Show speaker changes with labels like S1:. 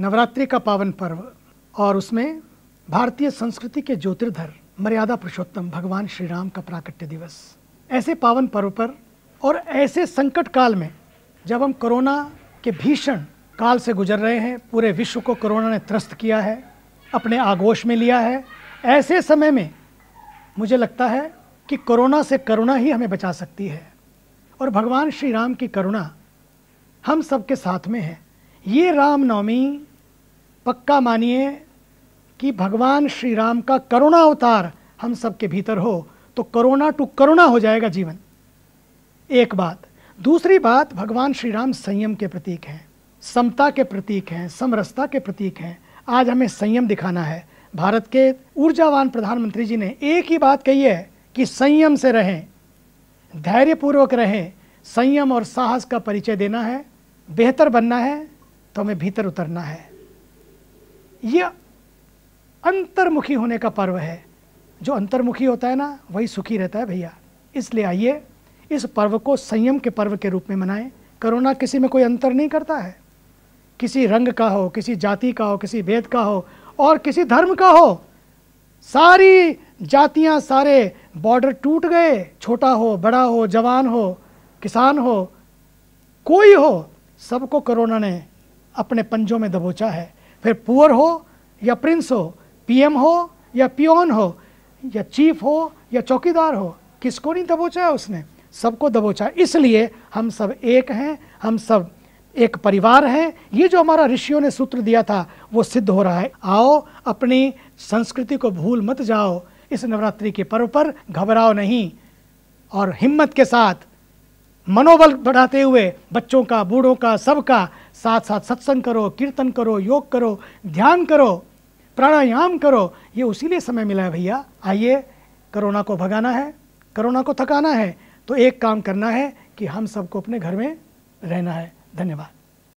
S1: नवरात्रि का पावन पर्व और उसमें भारतीय संस्कृति के ज्योतिर्धर मर्यादा पुरुषोत्तम भगवान श्री राम का प्राकट्य दिवस ऐसे पावन पर्व पर और ऐसे संकट काल में जब हम कोरोना के भीषण काल से गुजर रहे हैं पूरे विश्व को कोरोना ने त्रस्त किया है अपने आगोश में लिया है ऐसे समय में मुझे लगता है कि कोरोना से करुणा ही हमें बचा सकती है और भगवान श्री राम की करुणा हम सबके साथ में है ये रामनवमी पक्का मानिए कि भगवान श्री राम का करुणा अवतार हम सबके भीतर हो तो करुणा टू करुणा हो जाएगा जीवन एक बात दूसरी बात भगवान श्री राम संयम के प्रतीक हैं समता के प्रतीक हैं समरसता के प्रतीक हैं आज हमें संयम दिखाना है भारत के ऊर्जावान प्रधानमंत्री जी ने एक ही बात कही है कि संयम से रहें धैर्यपूर्वक रहें संयम और साहस का परिचय देना है बेहतर बनना है तो हमें भीतर उतरना है यह अंतर्मुखी होने का पर्व है जो अंतर्मुखी होता है ना वही सुखी रहता है भैया इसलिए आइए इस पर्व को संयम के पर्व के रूप में मनाएं करोना किसी में कोई अंतर नहीं करता है किसी रंग का हो किसी जाति का हो किसी भेद का हो और किसी धर्म का हो सारी जातियां सारे बॉर्डर टूट गए छोटा हो बड़ा हो जवान हो किसान हो कोई हो सबको कोरोना ने अपने पंजों में दबोचा है फिर पुअर हो या प्रिंस हो पीएम हो या पियोन हो या चीफ हो या चौकीदार हो किसको नहीं दबोचा है उसने सबको दबोचा इसलिए हम सब एक हैं हम सब एक परिवार हैं ये जो हमारा ऋषियों ने सूत्र दिया था वो सिद्ध हो रहा है आओ अपनी संस्कृति को भूल मत जाओ इस नवरात्रि के पर्व पर घबराओ नहीं और हिम्मत के साथ मनोबल बढ़ाते हुए बच्चों का बूढ़ों का सबका साथ साथ सत्संग करो कीर्तन करो योग करो ध्यान करो प्राणायाम करो ये उसी लिए समय मिला है भैया आइए कोरोना को भगाना है कोरोना को थकाना है तो एक काम करना है कि हम सबको अपने घर में रहना है धन्यवाद